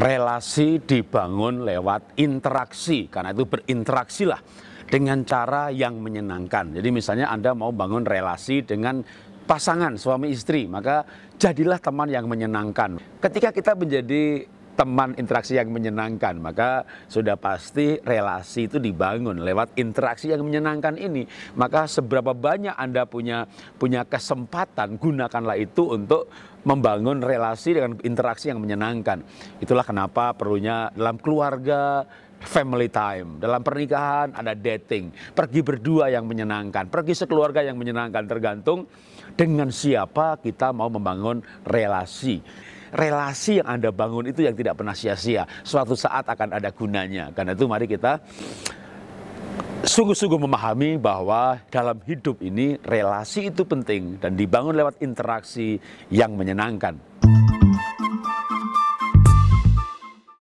relasi dibangun lewat interaksi karena itu berinteraksi lah dengan cara yang menyenangkan. Jadi misalnya Anda mau bangun relasi dengan pasangan suami istri, maka jadilah teman yang menyenangkan. Ketika kita menjadi teman interaksi yang menyenangkan. Maka sudah pasti relasi itu dibangun lewat interaksi yang menyenangkan ini. Maka seberapa banyak Anda punya punya kesempatan gunakanlah itu untuk membangun relasi dengan interaksi yang menyenangkan. Itulah kenapa perlunya dalam keluarga family time, dalam pernikahan ada dating, pergi berdua yang menyenangkan, pergi sekeluarga yang menyenangkan tergantung dengan siapa kita mau membangun relasi relasi yang Anda bangun itu yang tidak pernah sia-sia. Suatu saat akan ada gunanya. Karena itu mari kita sungguh-sungguh memahami bahwa dalam hidup ini relasi itu penting dan dibangun lewat interaksi yang menyenangkan.